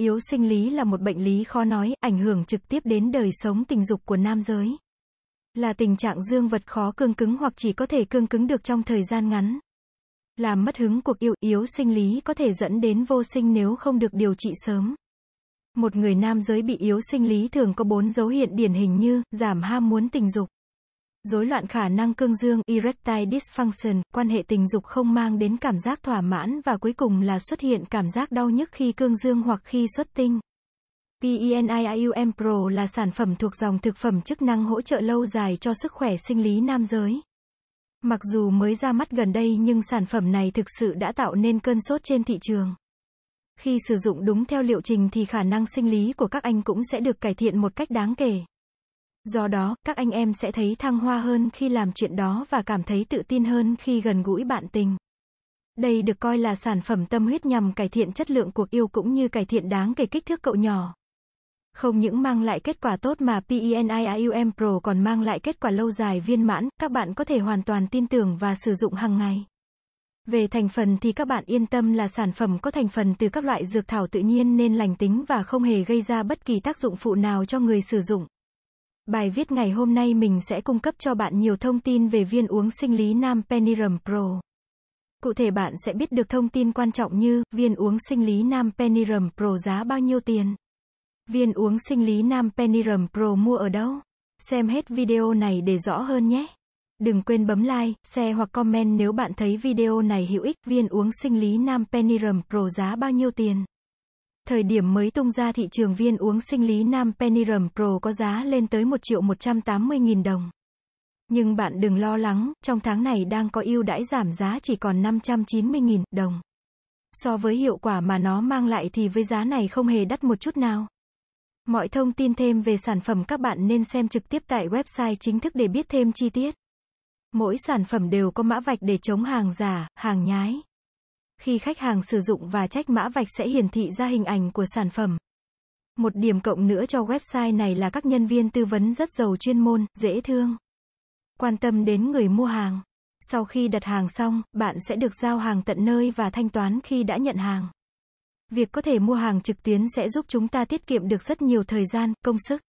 Yếu sinh lý là một bệnh lý khó nói, ảnh hưởng trực tiếp đến đời sống tình dục của nam giới. Là tình trạng dương vật khó cương cứng hoặc chỉ có thể cương cứng được trong thời gian ngắn. Làm mất hứng cuộc yêu, yếu sinh lý có thể dẫn đến vô sinh nếu không được điều trị sớm. Một người nam giới bị yếu sinh lý thường có bốn dấu hiện điển hình như giảm ham muốn tình dục. Rối loạn khả năng cương dương erectile dysfunction, quan hệ tình dục không mang đến cảm giác thỏa mãn và cuối cùng là xuất hiện cảm giác đau nhức khi cương dương hoặc khi xuất tinh. PENIIUM Pro là sản phẩm thuộc dòng thực phẩm chức năng hỗ trợ lâu dài cho sức khỏe sinh lý nam giới. Mặc dù mới ra mắt gần đây nhưng sản phẩm này thực sự đã tạo nên cơn sốt trên thị trường. Khi sử dụng đúng theo liệu trình thì khả năng sinh lý của các anh cũng sẽ được cải thiện một cách đáng kể. Do đó, các anh em sẽ thấy thăng hoa hơn khi làm chuyện đó và cảm thấy tự tin hơn khi gần gũi bạn tình. Đây được coi là sản phẩm tâm huyết nhằm cải thiện chất lượng cuộc yêu cũng như cải thiện đáng kể kích thước cậu nhỏ. Không những mang lại kết quả tốt mà PENIIUM Pro còn mang lại kết quả lâu dài viên mãn, các bạn có thể hoàn toàn tin tưởng và sử dụng hàng ngày. Về thành phần thì các bạn yên tâm là sản phẩm có thành phần từ các loại dược thảo tự nhiên nên lành tính và không hề gây ra bất kỳ tác dụng phụ nào cho người sử dụng. Bài viết ngày hôm nay mình sẽ cung cấp cho bạn nhiều thông tin về viên uống sinh lý Nam Peniram Pro. Cụ thể bạn sẽ biết được thông tin quan trọng như viên uống sinh lý Nam Peniram Pro giá bao nhiêu tiền. Viên uống sinh lý Nam Peniram Pro mua ở đâu? Xem hết video này để rõ hơn nhé. Đừng quên bấm like, share hoặc comment nếu bạn thấy video này hữu ích. Viên uống sinh lý Nam Peniram Pro giá bao nhiêu tiền? Thời điểm mới tung ra thị trường viên uống sinh lý Nam Penirum Pro có giá lên tới 1 triệu 180 nghìn đồng. Nhưng bạn đừng lo lắng, trong tháng này đang có ưu đãi giảm giá chỉ còn 590.000 đồng. So với hiệu quả mà nó mang lại thì với giá này không hề đắt một chút nào. Mọi thông tin thêm về sản phẩm các bạn nên xem trực tiếp tại website chính thức để biết thêm chi tiết. Mỗi sản phẩm đều có mã vạch để chống hàng giả, hàng nhái. Khi khách hàng sử dụng và trách mã vạch sẽ hiển thị ra hình ảnh của sản phẩm. Một điểm cộng nữa cho website này là các nhân viên tư vấn rất giàu chuyên môn, dễ thương. Quan tâm đến người mua hàng. Sau khi đặt hàng xong, bạn sẽ được giao hàng tận nơi và thanh toán khi đã nhận hàng. Việc có thể mua hàng trực tuyến sẽ giúp chúng ta tiết kiệm được rất nhiều thời gian, công sức.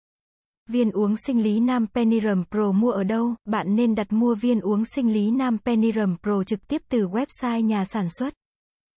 Viên uống sinh lý Nam Penirum Pro mua ở đâu? Bạn nên đặt mua viên uống sinh lý Nam Penirum Pro trực tiếp từ website nhà sản xuất.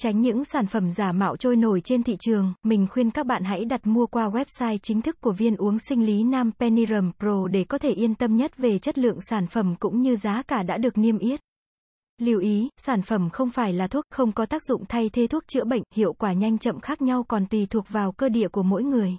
Tránh những sản phẩm giả mạo trôi nổi trên thị trường, mình khuyên các bạn hãy đặt mua qua website chính thức của viên uống sinh lý Nam Penirum Pro để có thể yên tâm nhất về chất lượng sản phẩm cũng như giá cả đã được niêm yết. Lưu ý, sản phẩm không phải là thuốc, không có tác dụng thay thế thuốc chữa bệnh, hiệu quả nhanh chậm khác nhau còn tùy thuộc vào cơ địa của mỗi người.